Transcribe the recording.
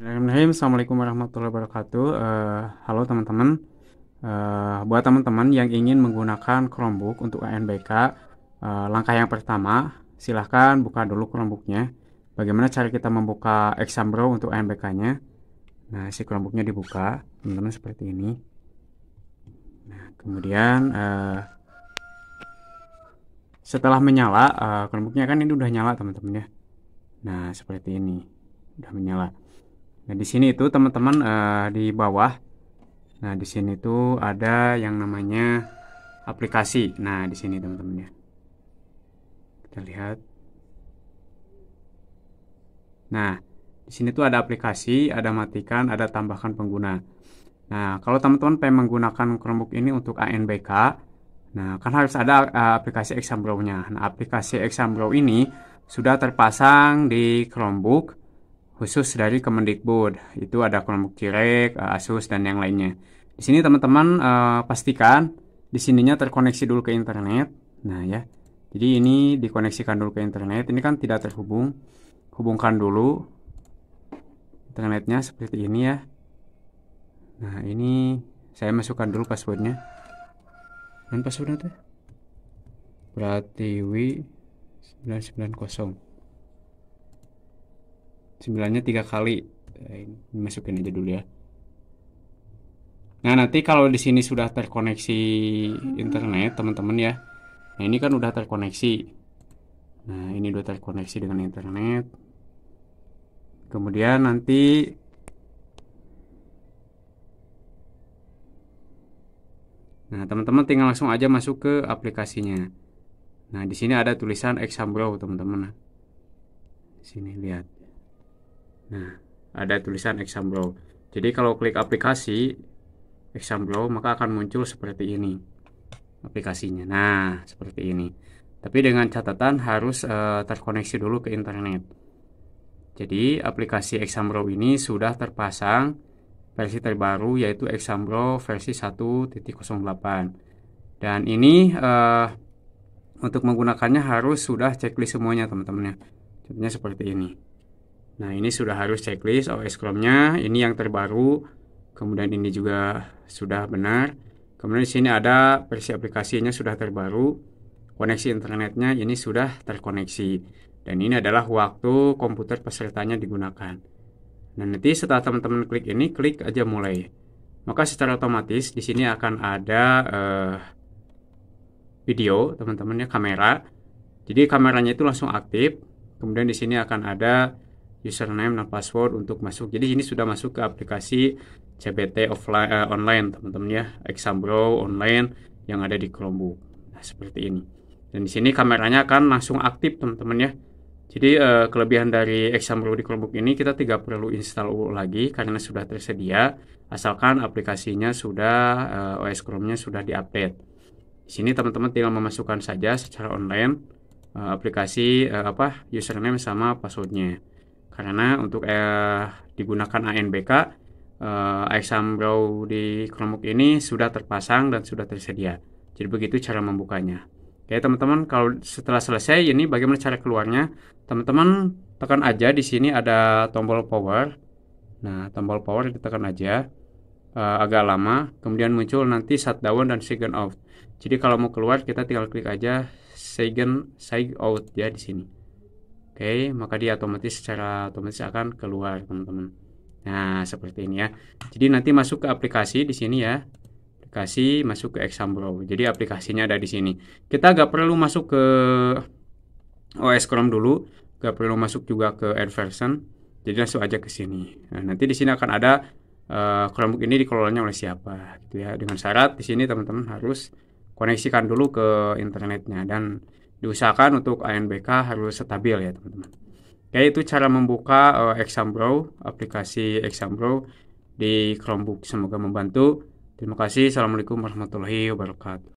Bismillahirrahmanirrahim. Assalamualaikum warahmatullahi wabarakatuh. Uh, halo teman-teman. Uh, buat teman-teman yang ingin menggunakan Chromebook untuk ANBK, uh, eh, langkah yang pertama silahkan buka dulu Chromebooknya. Bagaimana cara kita membuka Exambro untuk ANBK-nya? Nah, si Chromebooknya dibuka, teman-teman seperti ini. Nah, kemudian uh, setelah menyala, uh, Chromebooknya kan ini udah nyala teman-teman ya. Nah, seperti ini, udah menyala. Nah, di sini itu teman-teman uh, di bawah. Nah, di sini itu ada yang namanya aplikasi. Nah, di sini teman-teman ya. Kita lihat. Nah, di sini tuh ada aplikasi, ada matikan, ada tambahkan pengguna. Nah, kalau teman-teman pengen menggunakan Chromebook ini untuk ANBK, nah kan harus ada uh, aplikasi Exambrow-nya. Nah, aplikasi Exambrow ini sudah terpasang di Chromebook khusus dari Kemendikbud. Itu ada kelompok Cirek, eh, Asus dan yang lainnya. Di sini teman-teman uh, pastikan di sininya terkoneksi dulu ke internet. Nah ya. Jadi ini dikoneksikan dulu ke internet. Ini kan tidak terhubung. Hubungkan dulu internetnya seperti ini ya. Nah, ini saya masukkan dulu passwordnya. Dan passwordnya tuh w 990 sembilannya tiga kali eh, masukin aja dulu ya nah nanti kalau di sini sudah terkoneksi internet teman-teman ya nah ini kan udah terkoneksi nah ini udah terkoneksi dengan internet kemudian nanti Nah, teman-teman tinggal langsung aja masuk ke aplikasinya. Nah, di sini ada tulisan Exambro, teman-teman. Nah, sini lihat. Nah, ada tulisan Examblow. Jadi kalau klik aplikasi Examblow maka akan muncul seperti ini aplikasinya. Nah, seperti ini. Tapi dengan catatan harus uh, terkoneksi dulu ke internet. Jadi aplikasi Examblow ini sudah terpasang versi terbaru yaitu Examblow versi 1.08. Dan ini uh, untuk menggunakannya harus sudah checklist semuanya teman-teman ya. Contohnya seperti ini. Nah, ini sudah harus checklist OS Chrome-nya. Ini yang terbaru. Kemudian ini juga sudah benar. Kemudian di sini ada versi aplikasinya sudah terbaru. Koneksi internetnya ini sudah terkoneksi. Dan ini adalah waktu komputer pesertanya digunakan. Nah, nanti setelah teman-teman klik ini, klik aja mulai. Maka secara otomatis di sini akan ada uh, video teman-temannya kamera. Jadi kameranya itu langsung aktif. Kemudian di sini akan ada username dan password untuk masuk. Jadi ini sudah masuk ke aplikasi CBT offline uh, online teman-teman ya, Exambro online yang ada di Chromebook. Nah, seperti ini. Dan di sini kameranya akan langsung aktif teman-teman ya. Jadi uh, kelebihan dari Exambro di Chromebook ini kita tidak perlu install lagi karena sudah tersedia asalkan aplikasinya sudah uh, eh, OS Chrome-nya sudah diupdate. Di sini teman-teman tinggal memasukkan saja secara online uh, aplikasi uh, apa username sama passwordnya karena untuk eh, digunakan ANBK eh, exam row di Chromebook ini sudah terpasang dan sudah tersedia jadi begitu cara membukanya oke teman-teman kalau setelah selesai ini bagaimana cara keluarnya teman-teman tekan aja di sini ada tombol power nah tombol power ditekan aja eh, agak lama kemudian muncul nanti shutdown dan second out jadi kalau mau keluar kita tinggal klik aja second sign out ya di sini okay, maka dia otomatis secara otomatis akan keluar teman-teman nah seperti ini ya jadi nanti masuk ke aplikasi di sini ya aplikasi masuk ke Exambro jadi aplikasinya ada di sini kita nggak perlu masuk ke OS Chrome dulu nggak perlu masuk juga ke version. jadi langsung aja ke sini nah, nanti di sini akan ada uh, Chromebook ini dikelolanya oleh siapa gitu ya dengan syarat di sini teman-teman harus koneksikan dulu ke internetnya dan diusahakan untuk ANBK harus stabil ya teman-teman. Oke itu cara membuka uh, Exambro, aplikasi Exam Exambro di Chromebook. Semoga membantu. Terima kasih. Assalamualaikum warahmatullahi wabarakatuh.